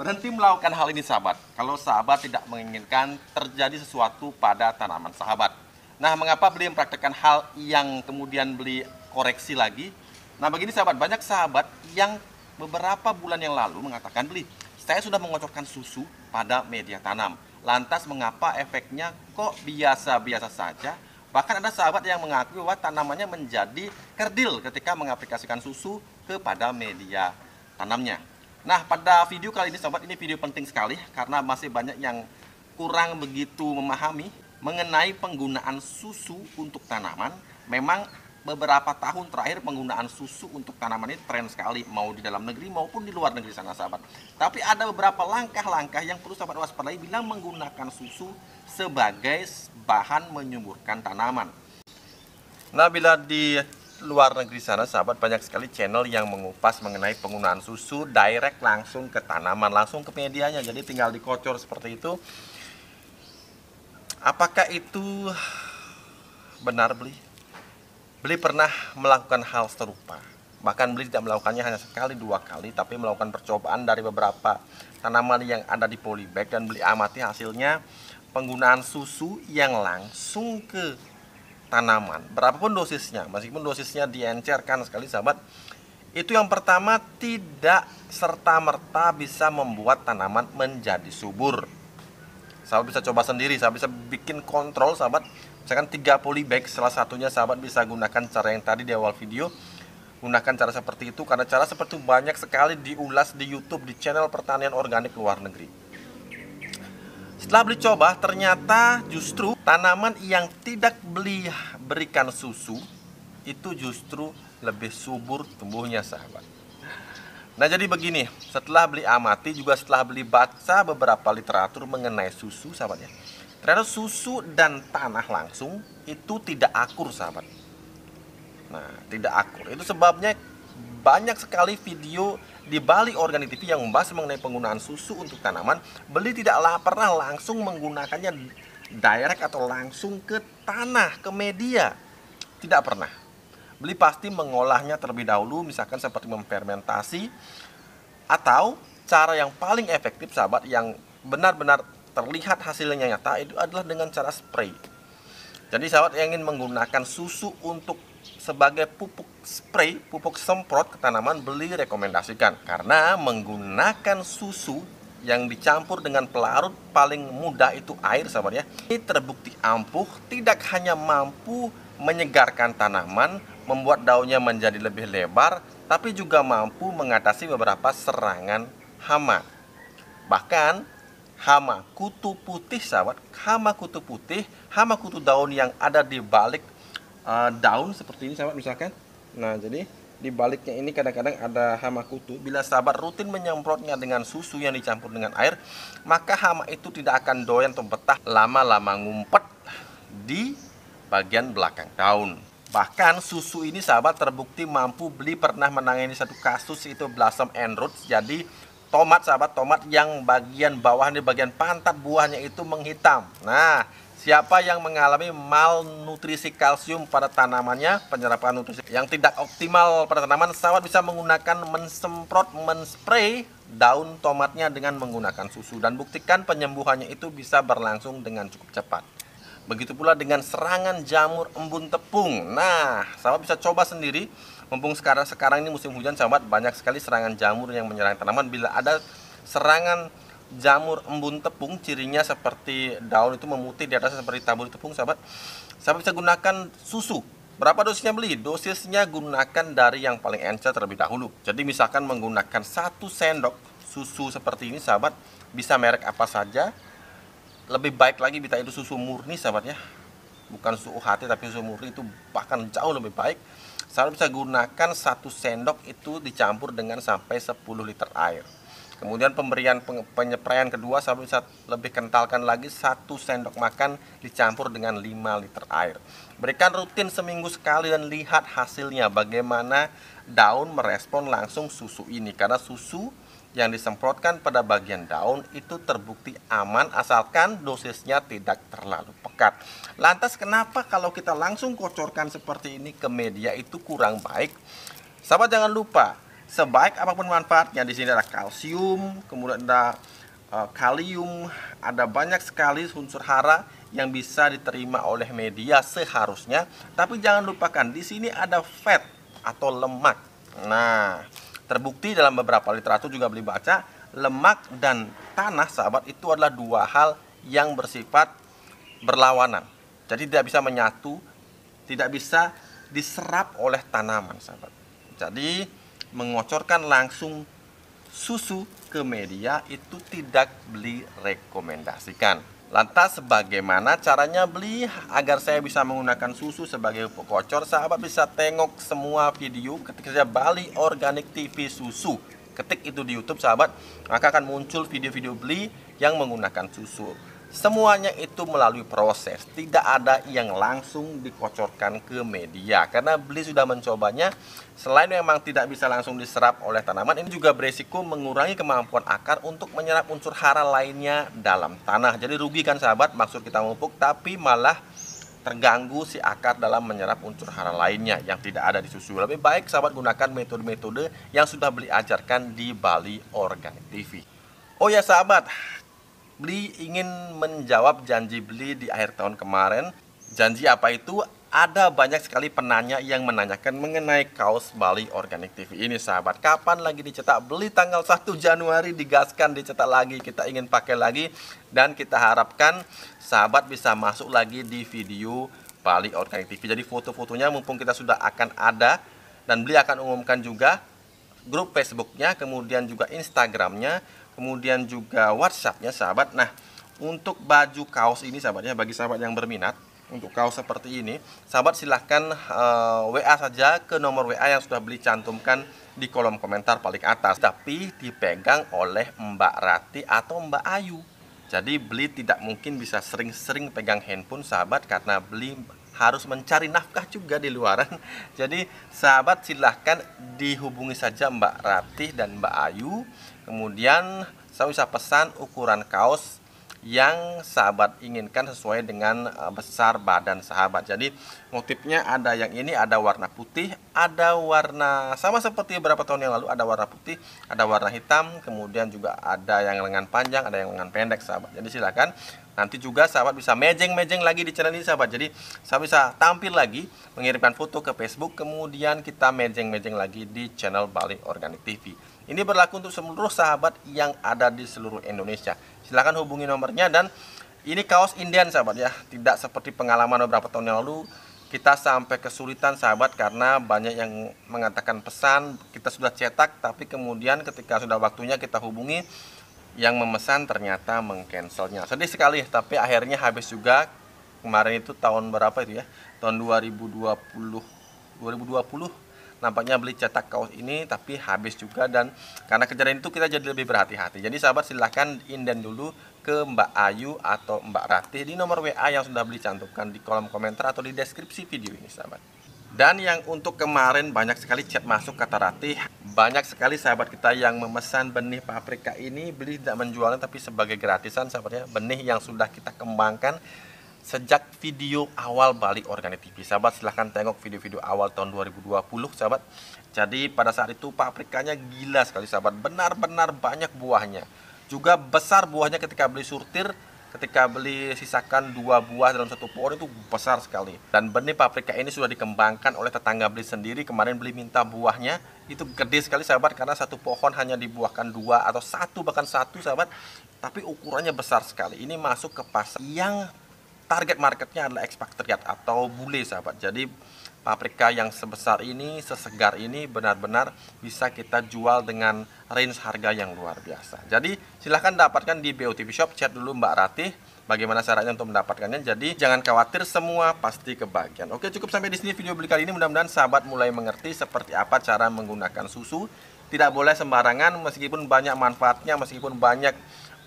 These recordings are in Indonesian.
Berhenti melakukan hal ini sahabat, kalau sahabat tidak menginginkan terjadi sesuatu pada tanaman sahabat. Nah, mengapa beli mempraktekkan hal yang kemudian beli koreksi lagi? Nah, begini sahabat, banyak sahabat yang beberapa bulan yang lalu mengatakan beli, saya sudah mengocorkan susu pada media tanam. Lantas mengapa efeknya kok biasa-biasa saja? Bahkan ada sahabat yang mengakui bahwa tanamannya menjadi kerdil ketika mengaplikasikan susu kepada media tanamnya. Nah, pada video kali ini sobat, ini video penting sekali karena masih banyak yang kurang begitu memahami mengenai penggunaan susu untuk tanaman. Memang beberapa tahun terakhir penggunaan susu untuk tanaman ini tren sekali mau di dalam negeri maupun di luar negeri sana sahabat. Tapi ada beberapa langkah-langkah yang perlu sahabat waspadai bila menggunakan susu sebagai bahan menyuburkan tanaman. Nah, bila di luar negeri sana sahabat banyak sekali channel yang mengupas mengenai penggunaan susu direct langsung ke tanaman, langsung ke medianya. Jadi tinggal dikocor seperti itu. Apakah itu benar beli? Beli pernah melakukan hal serupa. Bahkan beli tidak melakukannya hanya sekali dua kali, tapi melakukan percobaan dari beberapa tanaman yang ada di polybag dan beli amati hasilnya penggunaan susu yang langsung ke tanaman berapapun dosisnya meskipun dosisnya diencerkan sekali sahabat itu yang pertama tidak serta-merta bisa membuat tanaman menjadi subur sahabat bisa coba sendiri sahabat bisa bikin kontrol sahabat misalkan 3 polybag salah satunya sahabat bisa gunakan cara yang tadi di awal video gunakan cara seperti itu karena cara seperti itu banyak sekali diulas di YouTube di channel pertanian organik luar negeri setelah beli coba, ternyata justru tanaman yang tidak beli berikan susu itu justru lebih subur tumbuhnya sahabat. Nah jadi begini, setelah beli amati juga setelah beli baca beberapa literatur mengenai susu sahabatnya ya. Ternyata susu dan tanah langsung itu tidak akur sahabat. Nah tidak akur, itu sebabnya banyak sekali video di Bali Organik TV yang membahas mengenai penggunaan susu untuk tanaman, Beli tidaklah pernah langsung menggunakannya direct atau langsung ke tanah, ke media. Tidak pernah. Beli pasti mengolahnya terlebih dahulu, misalkan seperti memfermentasi atau cara yang paling efektif sahabat yang benar-benar terlihat hasilnya nyata itu adalah dengan cara spray. Jadi sahabat yang ingin menggunakan susu untuk sebagai pupuk spray, pupuk semprot ke tanaman beli rekomendasikan karena menggunakan susu yang dicampur dengan pelarut paling mudah itu air sahabat ya, Ini terbukti ampuh tidak hanya mampu menyegarkan tanaman, membuat daunnya menjadi lebih lebar, tapi juga mampu mengatasi beberapa serangan hama. Bahkan hama kutu putih sahabat, hama kutu putih, hama kutu daun yang ada di balik uh, daun seperti ini sahabat misalkan. Nah, jadi di baliknya ini kadang-kadang ada hama kutu. Bila sahabat rutin menyemprotnya dengan susu yang dicampur dengan air, maka hama itu tidak akan doyan atau betah lama-lama ngumpet di bagian belakang daun. Bahkan susu ini sahabat terbukti mampu beli pernah menangani satu kasus itu Blossom and Roots. Jadi tomat sahabat tomat yang bagian bawahnya bagian pantat buahnya itu menghitam. Nah, Siapa yang mengalami malnutrisi kalsium pada tanamannya, penyerapan nutrisi yang tidak optimal pada tanaman, sahabat bisa menggunakan mensemprot, menspray daun tomatnya dengan menggunakan susu dan buktikan penyembuhannya itu bisa berlangsung dengan cukup cepat. Begitu pula dengan serangan jamur embun tepung. Nah, sahabat bisa coba sendiri. Mumpung sekarang sekarang ini musim hujan, sahabat banyak sekali serangan jamur yang menyerang tanaman. Bila ada serangan jamur embun tepung cirinya seperti daun itu memutih di atas seperti tabur tepung sahabat sahabat bisa gunakan susu Berapa dosisnya beli? Dosisnya gunakan dari yang paling encer terlebih dahulu. Jadi misalkan menggunakan satu sendok susu seperti ini sahabat, bisa merek apa saja. Lebih baik lagi kita itu susu murni sahabat ya. Bukan susu hati tapi susu murni itu bahkan jauh lebih baik. Sahabat bisa gunakan satu sendok itu dicampur dengan sampai 10 liter air. Kemudian pemberian penyepraian kedua sampai bisa lebih kentalkan lagi satu sendok makan dicampur dengan 5 liter air. Berikan rutin seminggu sekali dan lihat hasilnya bagaimana daun merespon langsung susu ini karena susu yang disemprotkan pada bagian daun itu terbukti aman asalkan dosisnya tidak terlalu pekat. Lantas kenapa kalau kita langsung kocorkan seperti ini ke media itu kurang baik? Sahabat jangan lupa sebaik apapun manfaatnya di sini ada kalsium, kemudian ada eh, kalium, ada banyak sekali unsur hara yang bisa diterima oleh media seharusnya. Tapi jangan lupakan di sini ada fat atau lemak. Nah, terbukti dalam beberapa literatur juga beli baca lemak dan tanah sahabat itu adalah dua hal yang bersifat berlawanan. Jadi tidak bisa menyatu, tidak bisa diserap oleh tanaman sahabat. Jadi mengocorkan langsung susu ke media itu tidak beli rekomendasikan. Lantas bagaimana caranya beli agar saya bisa menggunakan susu sebagai pengocor? Sahabat bisa tengok semua video ketika saya Bali Organic TV Susu. Ketik itu di YouTube sahabat, maka akan muncul video-video beli yang menggunakan susu. Semuanya itu melalui proses, tidak ada yang langsung dikocorkan ke media karena beli sudah mencobanya. Selain memang tidak bisa langsung diserap oleh tanaman, ini juga beresiko mengurangi kemampuan akar untuk menyerap unsur hara lainnya dalam tanah. Jadi rugi kan sahabat, maksud kita memupuk tapi malah terganggu si akar dalam menyerap unsur hara lainnya yang tidak ada di susu. Lebih baik sahabat gunakan metode-metode yang sudah beli ajarkan di Bali Organic TV. Oh ya sahabat, Beli ingin menjawab janji beli di akhir tahun kemarin. Janji apa itu? Ada banyak sekali penanya yang menanyakan mengenai kaos Bali Organic TV ini sahabat Kapan lagi dicetak? Beli tanggal 1 Januari digaskan dicetak lagi Kita ingin pakai lagi Dan kita harapkan sahabat bisa masuk lagi di video Bali Organic TV Jadi foto-fotonya mumpung kita sudah akan ada Dan beli akan umumkan juga grup Facebooknya Kemudian juga Instagramnya kemudian juga WhatsAppnya sahabat. Nah, untuk baju kaos ini sahabatnya bagi sahabat yang berminat untuk kaos seperti ini, sahabat silahkan e, eh, WA saja ke nomor WA yang sudah beli cantumkan di kolom komentar paling atas. Tapi dipegang oleh Mbak Rati atau Mbak Ayu. Jadi beli tidak mungkin bisa sering-sering pegang handphone sahabat karena beli harus mencari nafkah juga di luaran. Jadi sahabat silahkan dihubungi saja Mbak Ratih dan Mbak Ayu kemudian saya bisa pesan ukuran kaos yang sahabat inginkan sesuai dengan e, besar badan sahabat jadi motifnya ada yang ini ada warna putih ada warna sama seperti beberapa tahun yang lalu ada warna putih ada warna hitam kemudian juga ada yang lengan panjang ada yang lengan pendek sahabat jadi silakan nanti juga sahabat bisa mejeng-mejeng lagi di channel ini sahabat jadi saya bisa tampil lagi mengirimkan foto ke Facebook kemudian kita mejeng-mejeng lagi di channel Bali Organic TV ini berlaku untuk seluruh sahabat yang ada di seluruh Indonesia. Silahkan hubungi nomornya dan ini kaos Indian sahabat ya. Tidak seperti pengalaman beberapa tahun yang lalu kita sampai kesulitan sahabat karena banyak yang mengatakan pesan kita sudah cetak tapi kemudian ketika sudah waktunya kita hubungi yang memesan ternyata mengcancelnya sedih sekali tapi akhirnya habis juga kemarin itu tahun berapa itu ya tahun 2020 2020 nampaknya beli cetak kaos ini tapi habis juga dan karena kejadian itu kita jadi lebih berhati-hati. Jadi sahabat silahkan inden dulu ke Mbak Ayu atau Mbak Ratih di nomor WA yang sudah beli cantumkan di kolom komentar atau di deskripsi video ini sahabat. Dan yang untuk kemarin banyak sekali chat masuk kata Ratih Banyak sekali sahabat kita yang memesan benih paprika ini Beli tidak menjualnya tapi sebagai gratisan sahabatnya Benih yang sudah kita kembangkan sejak video awal balik Organik TV. Sahabat silahkan tengok video-video awal tahun 2020 sahabat. Jadi pada saat itu paprikanya gila sekali sahabat. Benar-benar banyak buahnya. Juga besar buahnya ketika beli surtir. Ketika beli sisakan dua buah dalam satu pohon itu besar sekali. Dan benih paprika ini sudah dikembangkan oleh tetangga beli sendiri. Kemarin beli minta buahnya itu gede sekali sahabat karena satu pohon hanya dibuahkan dua atau satu bahkan satu sahabat. Tapi ukurannya besar sekali. Ini masuk ke pasar yang target marketnya adalah ekspatriat atau bule sahabat jadi paprika yang sebesar ini sesegar ini benar-benar bisa kita jual dengan range harga yang luar biasa jadi silahkan dapatkan di BOTP Shop chat dulu Mbak Ratih bagaimana caranya untuk mendapatkannya. Jadi jangan khawatir semua pasti kebagian. Oke cukup sampai di sini video beli kali ini. Mudah-mudahan sahabat mulai mengerti seperti apa cara menggunakan susu. Tidak boleh sembarangan meskipun banyak manfaatnya, meskipun banyak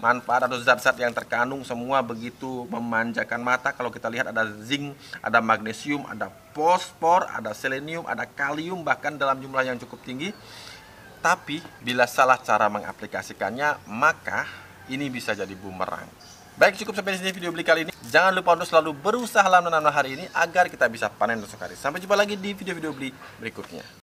manfaat atau zat-zat yang terkandung semua begitu memanjakan mata kalau kita lihat ada zinc, ada magnesium, ada fosfor, ada selenium, ada kalium bahkan dalam jumlah yang cukup tinggi. Tapi bila salah cara mengaplikasikannya, maka ini bisa jadi bumerang. Baik, cukup sampai di sini video beli kali ini. Jangan lupa untuk selalu berusaha menanam hari ini agar kita bisa panen esok hari. Sampai jumpa lagi di video-video beli berikutnya.